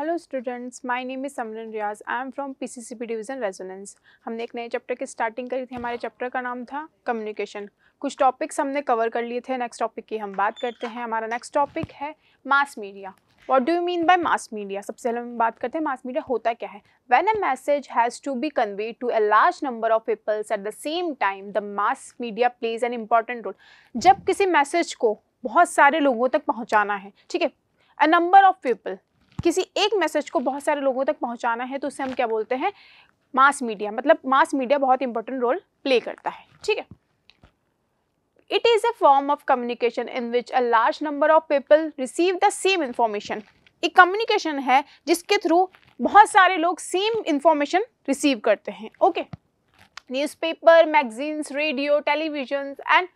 Hello students my name is Samran Riyaz I am from PCCP division Resonance हमने एक नए chapter की स्टार्टिंग करी थी हमारे चैप्टर का नाम था कम्युनिकेशन कुछ टॉपिक्स हमने कवर कर लिए थे नेक्स्ट टॉपिक की हम बात करते हैं हमारा नेक्स्ट टॉपिक है mass media what do you mean by mass media सबसे पहले हम बात करते हैं मास मीडिया होता क्या है when a message has to be convey to a large number of peoples at the same time the mass media plays an important role जब किसी मैसेज को बहुत सारे लोगों तक पहुँचाना है ठीक है अ नंबर ऑफ पीपल किसी एक मैसेज को बहुत सारे लोगों तक पहुंचाना है तो उसे हम क्या बोलते हैं मास मीडिया मतलब मास मीडिया बहुत इंपॉर्टेंट रोल प्ले करता है ठीक है it is a form of communication in which a large number of people receive the same information एक कम्युनिकेशन है जिसके थ्रू बहुत सारे लोग सेम इंफॉर्मेशन रिसीव करते हैं okay newspaper magazines radio television and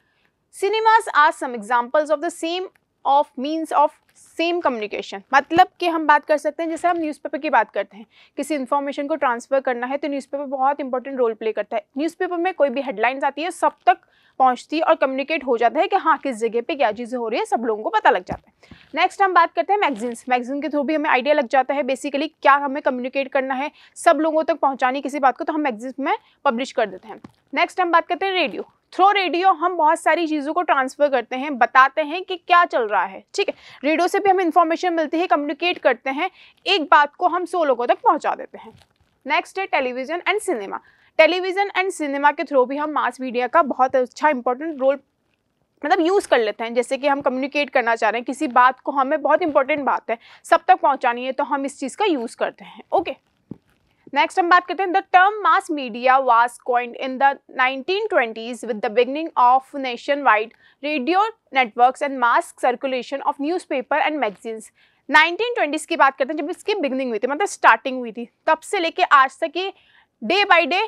cinemas are some examples of the same of means of same communication मतलब कि हम बात कर सकते हैं जैसे हम न्यूज़पेपर की बात करते हैं किसी इन्फॉर्मेशन को ट्रांसफ़र करना है तो न्यूज़पेपर बहुत इंपॉर्टेंट रोल प्ले करता है न्यूज़पेपर में कोई भी हेडलाइंस आती है सब तक पहुंचती है और कम्युनिकेट हो जाता है कि हाँ किस जगह पे क्या चीज़ें हो रही है सब लोगों को पता लग जाता है नेक्स्ट हम बात करते हैं मैगजीन्स मैगजीन के थ्रू भी हमें आइडिया लग जाता है बेसिकली क्या हमें कम्युनिकेट करना है सब लोगों तक पहुँचानी किसी बात को तो हम मैगजीन में पब्लिश कर देते हैं नेक्स्ट हम बात करते हैं रेडियो थ्रो रेडियो हम बहुत सारी चीज़ों को ट्रांसफ़र करते हैं बताते हैं कि क्या चल रहा है ठीक है रेडियो से भी हम इंफॉर्मेशन मिलती है कम्युनिकेट करते हैं एक बात को हम सौ लोगों तक पहुँचा देते हैं नेक्स्ट है television and cinema television and cinema के थ्रू भी हम मास मीडिया का बहुत अच्छा इंपॉर्टेंट रोल मतलब यूज़ कर लेते हैं जैसे कि हम कम्युनिकेट करना चाह रहे हैं किसी बात को हमें बहुत इंपॉर्टेंट बात है सब तक पहुंचानी है तो हम इस चीज़ का यूज़ करते हैं ओके नेक्स्ट हम बात करते हैं the term mass media was coined in the 1920s with the beginning of nation wide radio networks and mass circulation of newspaper and magazines 1920s की बात करते हैं जब इसकी बिगनिंग हुई थी मतलब स्टार्टिंग हुई थी तब से लेके आज तक ये डे बाई डे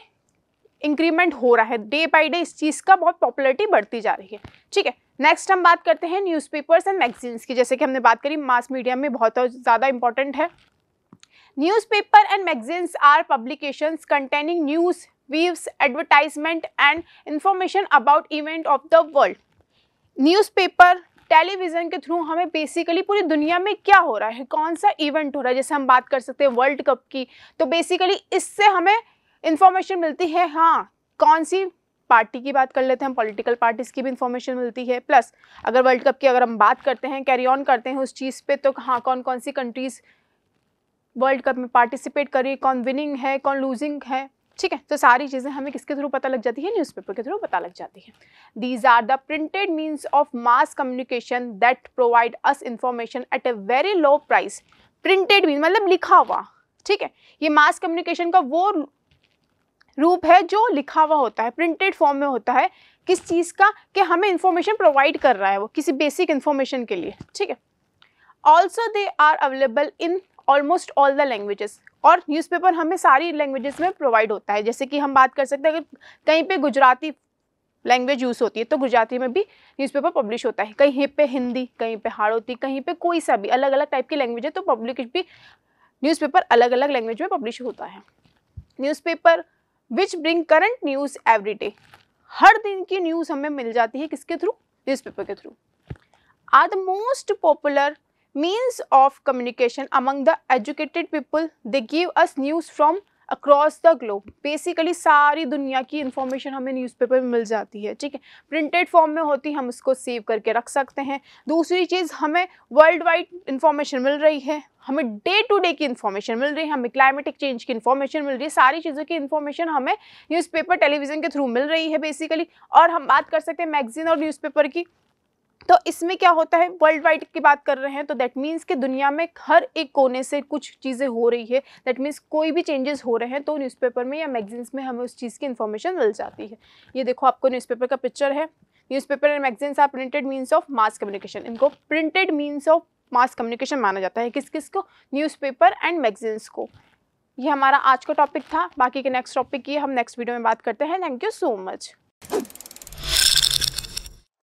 इंक्रीमेंट हो रहा है डे बाई डे इस चीज़ का बहुत पॉपुलरिटी बढ़ती जा रही है ठीक है नेक्स्ट हम बात करते हैं न्यूज़पेपर्स एंड मैगजीन्स की जैसे कि हमने बात करी मास मीडिया में बहुत ज़्यादा इंपॉर्टेंट है Newspaper and magazines are publications containing news, views, advertisement and information about event of the world. Newspaper television के थ्रू हमें बेसिकली पूरी दुनिया में क्या हो रहा है कौन सा इवेंट हो रहा है जैसे हम बात कर सकते हैं वर्ल्ड कप की तो बेसिकली इससे हमें इंफॉर्मेशन मिलती है हाँ कौन सी पार्टी की बात कर लेते हैं पॉलिटिकल पार्टीज़ की भी इंफॉर्मेशन मिलती है प्लस अगर वर्ल्ड कप की अगर हम बात करते हैं कैरी ऑन करते हैं उस चीज़ पे तो हाँ कौन कौन सी कंट्रीज़ वर्ल्ड कप में पार्टिसिपेट करी कौन विनिंग है कौन लूजिंग है ठीक है तो सारी चीज़ें हमें किसके थ्रू पता लग जाती है न्यूज़पेपर के थ्रू पता लग जाती है these are the printed means of mass communication that provide us information at a very low price printed mean मतलब लिखा हुआ ठीक है ये मास कम्युनिकेशन का वो रूप है जो लिखा हुआ होता है प्रिंटेड फॉर्म में होता है किस चीज़ का कि हमें इन्फॉर्मेशन प्रोवाइड कर रहा है वो किसी बेसिक इन्फॉर्मेशन के लिए ठीक है also they are available in almost all the languages और न्यूज़पेपर हमें सारी लैंग्वेजेस में प्रोवाइड होता है जैसे कि हम बात कर सकते हैं अगर कहीं पे गुजराती लैंग्वेज यूज़ होती है तो गुजराती में भी न्यूज़पेपर पब्लिश होता है कहीं पे हिंदी कहीं पे हाड़ौती कहीं पे कोई सा भी अलग अलग टाइप की लैंग्वेज है तो पब्लिक भी न्यूज़पेपर अलग अलग लैंग्वेज में पब्लिश होता है newspaper which bring current news every day हर दिन की न्यूज़ हमें मिल जाती है किसके थ्रू न्यूज़पेपर के through are the most popular means of communication among the educated people they give us news from across the globe basically सारी दुनिया की इन्फॉर्मेशन हमें न्यूज़पेपर में मिल जाती है ठीक है प्रिंटेड फॉर्म में होती हम उसको सेव करके रख सकते हैं दूसरी चीज़ हमें वर्ल्ड वाइड इन्फॉर्मेशन मिल रही है हमें डे टू डे की इन्फॉर्मेशन मिल रही है हमें क्लाइमेटिक चेंज की इन्फॉर्मेशन मिल रही है सारी चीज़ों की इन्फॉर्मेशन हमें न्यूज़पेपर टेलीविज़न के थ्रू मिल रही है बेसिकली और हम बात कर सकते हैं मैगजीन और न्यूज़पेपर की तो इसमें क्या होता है वर्ल्ड वाइड की बात कर रहे हैं तो दैट मीन्स कि दुनिया में हर एक कोने से कुछ चीज़ें हो रही है दैट मीन्स कोई भी चेंजेस हो रहे हैं तो न्यूज़पेपर में या मैगजीन्स में हमें उस चीज़ की इन्फॉर्मेशन मिल जाती है ये देखो आपको न्यूज़पेपर का पिक्चर है newspaper and magazines are printed means of mass communication इनको printed means of mass communication माना जाता है किस किस को न्यूज़पेपर एंड मैगजीन्स को ये हमारा आज का टॉपिक था बाकी के नेक्स्ट टॉपिक की हम नेक्स्ट वीडियो में बात करते हैं थैंक यू सो मच